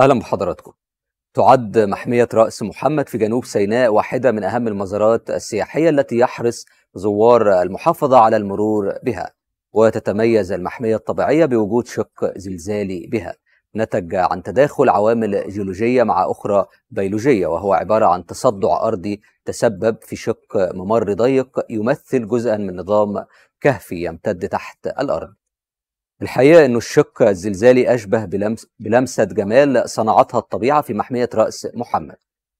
أهلا بحضراتكم تعد محمية رأس محمد في جنوب سيناء واحدة من أهم المزارات السياحية التي يحرص زوار المحافظة على المرور بها وتتميز المحمية الطبيعية بوجود شق زلزالي بها نتج عن تداخل عوامل جيولوجية مع أخرى بيولوجية وهو عبارة عن تصدع أرضي تسبب في شق ممر ضيق يمثل جزءا من نظام كهفي يمتد تحت الأرض الحقيقة أنه الشق الزلزالي أشبه بلمس بلمسة جمال صنعتها الطبيعة في محمية رأس محمد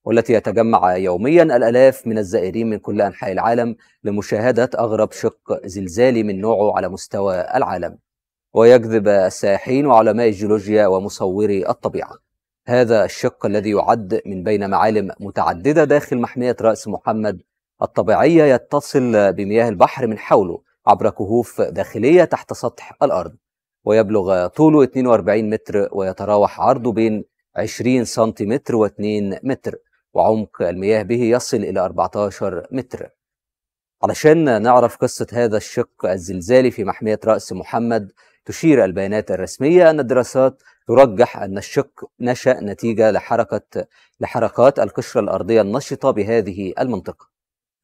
والتي يتجمع يوميا الآلاف من الزائرين من كل أنحاء العالم لمشاهدة أغرب شق زلزالي من نوعه على مستوى العالم ويجذب السائحين وعلماء الجيولوجيا ومصوري الطبيعة هذا الشق الذي يعد من بين معالم متعددة داخل محمية رأس محمد الطبيعية يتصل بمياه البحر من حوله عبر كهوف داخلية تحت سطح الأرض ويبلغ طوله 42 متر ويتراوح عرضه بين 20 سنتيمتر و2 متر وعمق المياه به يصل إلى 14 متر علشان نعرف قصة هذا الشق الزلزالي في محمية رأس محمد تشير البيانات الرسمية أن الدراسات ترجح أن الشق نشأ نتيجة لحركة لحركات القشرة الأرضية النشطة بهذه المنطقة.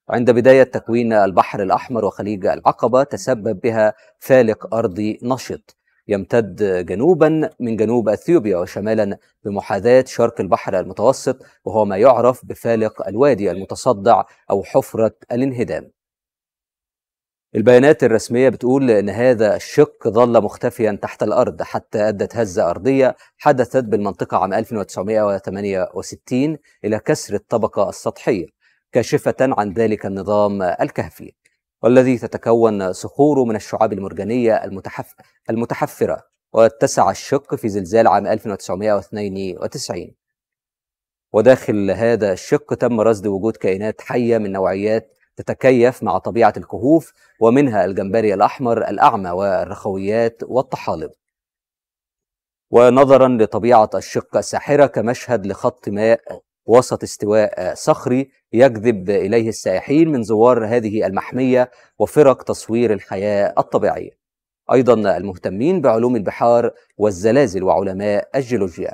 عند بداية تكوين البحر الأحمر وخليج العقبة تسبب بها فالق أرضي نشط يمتد جنوبا من جنوب اثيوبيا وشمالا بمحاذاه شرق البحر المتوسط وهو ما يعرف بفالق الوادي المتصدع او حفره الانهدام. البيانات الرسمية بتقول إن هذا الشق ظل مختفيا تحت الأرض حتى أدت هزة أرضية حدثت بالمنطقة عام 1968 إلى كسر الطبقة السطحية كاشفة عن ذلك النظام الكهفي والذي تتكون صخوره من الشعاب المرجانية المتحف... المتحفرة واتسع الشق في زلزال عام 1992 وداخل هذا الشق تم رصد وجود كائنات حية من نوعيات تتكيف مع طبيعة الكهوف ومنها الجمبري الأحمر الأعمى والرخويات والطحالب ونظرا لطبيعة الشق الساحرة كمشهد لخط ماء وسط استواء صخري يجذب اليه السائحين من زوار هذه المحميه وفرق تصوير الحياه الطبيعيه. ايضا المهتمين بعلوم البحار والزلازل وعلماء الجيولوجيا.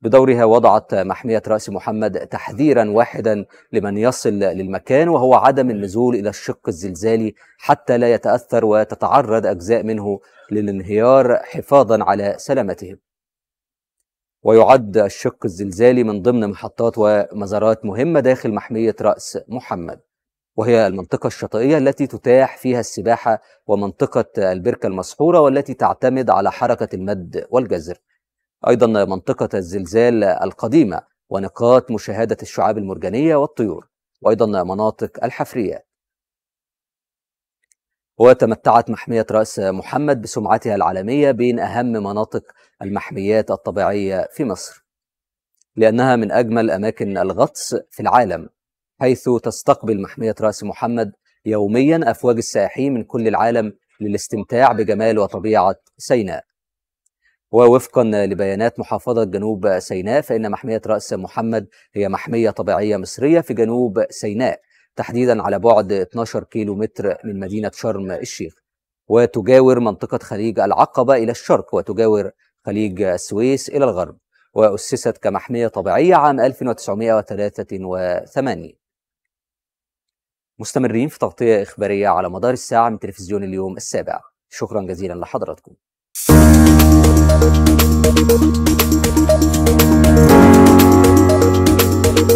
بدورها وضعت محميه راس محمد تحذيرا واحدا لمن يصل للمكان وهو عدم النزول الى الشق الزلزالي حتى لا يتاثر وتتعرض اجزاء منه للانهيار حفاظا على سلامتهم. ويعد الشق الزلزالي من ضمن محطات ومزارات مهمة داخل محمية رأس محمد وهي المنطقة الشاطئية التي تتاح فيها السباحة ومنطقة البركة المسحورة والتي تعتمد على حركة المد والجزر أيضا منطقة الزلزال القديمة ونقاط مشاهدة الشعاب المرجانية والطيور وأيضا مناطق الحفريات وتمتعت محمية رأس محمد بسمعتها العالمية بين أهم مناطق المحميات الطبيعية في مصر لأنها من أجمل أماكن الغطس في العالم حيث تستقبل محمية رأس محمد يوميا أفواج السائحين من كل العالم للاستمتاع بجمال وطبيعة سيناء ووفقا لبيانات محافظة جنوب سيناء فإن محمية رأس محمد هي محمية طبيعية مصرية في جنوب سيناء تحديدا على بعد 12 كيلو متر من مدينة شرم الشيخ وتجاور منطقة خليج العقبة إلى الشرق وتجاور خليج السويس إلى الغرب وأسست كمحمية طبيعية عام 1983 مستمرين في تغطية إخبارية على مدار الساعة من تلفزيون اليوم السابع شكرا جزيلا لحضراتكم